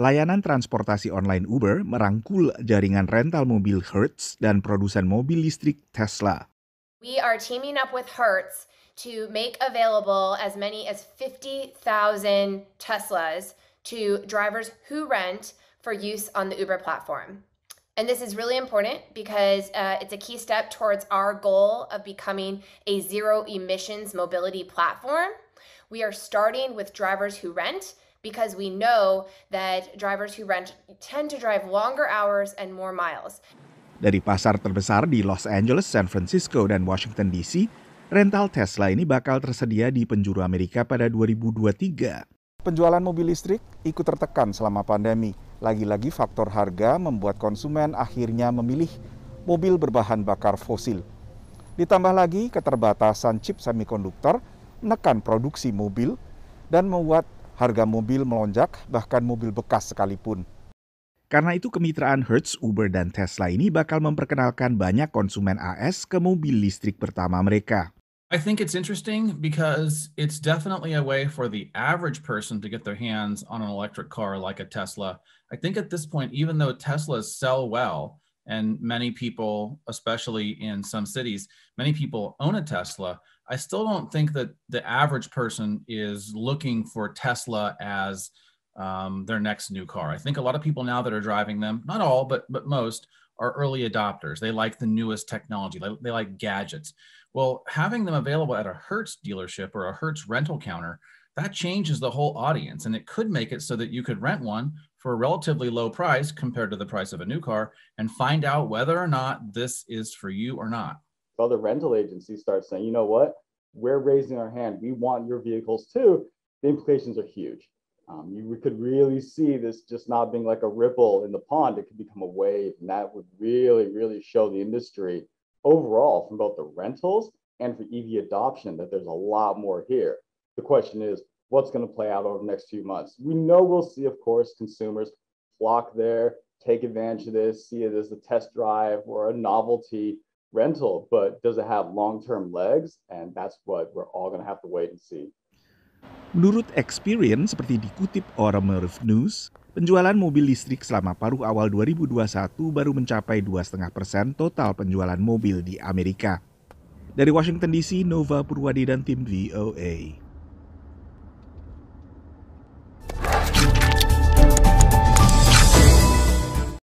Layanan transportasi online Uber merangkul jaringan rental mobil Hertz dan produsen mobil listrik Tesla. We are teaming up with Hertz to make available as many as 50,000 Teslas to drivers who rent for use on the Uber platform. And this is really important because uh, it's a key step towards our goal of becoming a zero emissions mobility platform. We are starting with drivers who rent because we know that drivers who rent tend to drive longer hours and more miles. Dari pasar terbesar di Los Angeles, San Francisco, dan Washington DC, rental Tesla ini bakal tersedia di penjuru Amerika pada 2023. Penjualan mobil listrik ikut tertekan selama pandemi. Lagi-lagi faktor harga membuat konsumen akhirnya memilih mobil berbahan bakar fosil. Ditambah lagi keterbatasan chip semikonduktor menekan produksi mobil dan membuat Harga mobil melonjak, bahkan mobil bekas sekalipun. Karena itu kemitraan Hertz, Uber, dan Tesla ini bakal memperkenalkan banyak konsumen AS ke mobil listrik pertama mereka. I think it's interesting because it's definitely a way for the average person to get their hands on an electric car like a Tesla. I think at this point, even though Teslas sell well, and many people, especially in some cities, many people own a Tesla, I still don't think that the average person is looking for Tesla as um, their next new car. I think a lot of people now that are driving them, not all, but but most, are early adopters. They like the newest technology. They, they like gadgets. Well, having them available at a Hertz dealership or a Hertz rental counter, that changes the whole audience, and it could make it so that you could rent one for a relatively low price compared to the price of a new car, and find out whether or not this is for you or not other rental agencies start saying, you know what, we're raising our hand, we want your vehicles too, the implications are huge. Um, you could really see this just not being like a ripple in the pond. It could become a wave, and that would really, really show the industry overall from both the rentals and for EV adoption that there's a lot more here. The question is, what's going to play out over the next few months? We know we'll see, of course, consumers flock there, take advantage of this, see it as a test drive or a novelty rental, but does it have long-term legs? And that's what we're all going to have to wait and see. Menurut Experience, seperti dikutip Oramorf News, penjualan mobil listrik selama paruh awal 2021 baru mencapai 2,5 persen total penjualan mobil di Amerika. Dari Washington DC, Nova Purwadi dan tim VOA.